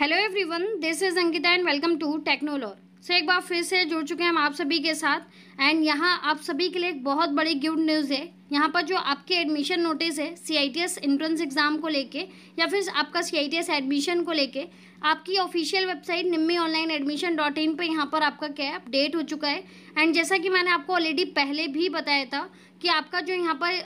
hello everyone this is Ankita and welcome to Technolor so एक बार फिर से जुड़ चुके हैं हम आप सभी के साथ एंड यहाँ आप सभी के लिए एक बहुत बड़ी गुड न्यूज़ है यहाँ पर जो आपके एडमिशन नोटिस है C I T S entrance exam को लेके या फिर आपका C I T S admission को लेके आपकी official website NIMI online admission dot in पर यहाँ पर आपका क्या है अपडेट हो चुका है एंड जैसा कि मैंने आपको ऑलरेडी पहले भी बताया था कि आपका जो यहाँ पर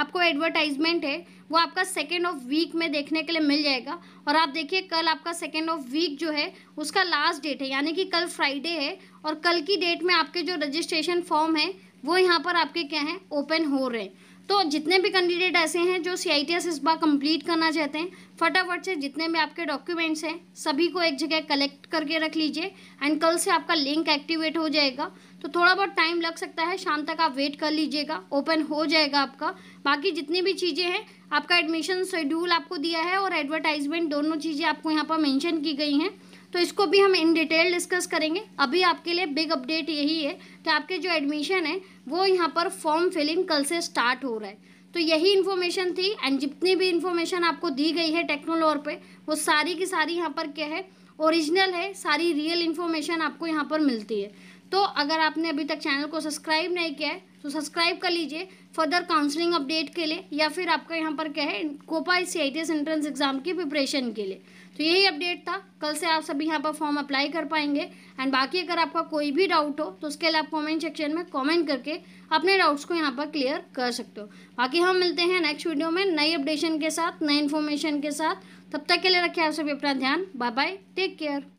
आपको एडवर्टाइजमेंट है वो आपका सेकेंड ऑफ वीक में देखने के लिए मिल जाएगा और आप देखिए कल आपका सेकेंड ऑफ वीक जो है उसका लास्ट डेट है यानी कि कल फ्राइडे है और कल की डेट में आपके जो रजिस्ट्रेशन फॉर्म है वो यहाँ पर आपके क्या हैं ओपन हो रहे हैं तो जितने भी कैंडिडेट ऐसे हैं जो सी आई टी एस इस बार कंप्लीट करना चाहते हैं फटाफट से जितने भी आपके डॉक्यूमेंट्स हैं सभी को एक जगह कलेक्ट करके रख लीजिए एंड कल से आपका लिंक एक्टिवेट हो जाएगा तो थोड़ा बहुत टाइम लग सकता है शाम तक आप वेट कर लीजिएगा ओपन हो जाएगा आपका बाकी जितनी भी चीज़ें हैं आपका एडमिशन शेड्यूल आपको दिया है और एडवर्टाइजमेंट दोनों चीज़ें आपको यहाँ पर मेंशन की गई हैं तो इसको भी हम इन डिटेल डिस्कस करेंगे अभी आपके लिए बिग अपडेट यही है कि आपके जो एडमिशन है वो यहाँ पर फॉर्म फिलिंग कल से स्टार्ट हो रहा है तो यही इन्फॉर्मेशन थी एंड जितनी भी इन्फॉर्मेशन आपको दी गई है टेक्नोलॉर पे वो सारी की सारी यहाँ पर क्या है ओरिजिनल है सारी रियल इन्फॉर्मेशन आपको यहाँ पर मिलती है तो अगर आपने अभी तक चैनल को सब्सक्राइब नहीं किया है तो सब्सक्राइब कर लीजिए फर्दर काउंसलिंग अपडेट के लिए या फिर आपका यहाँ पर क्या है COPA C I entrance exam की प्रिपरेशन के लिए तो यही अपडेट था कल से आप सभी यहाँ पर फॉर्म अप्लाई कर पाएंगे एंड बाकी अगर आपका कोई भी डाउट हो तो उसके लिए आप कमेंट सेक्शन में कमेंट करके अपने डाउट्स को यहाँ पर क्लियर कर सकते हो बाकी हम मिलते हैं नेक्स्ट वीडियो में नई अपडेशन के साथ नई इन्फॉर्मेशन के साथ तब तक के लिए रखिए आप सभी अपना ध्यान बाय बाय टेक केयर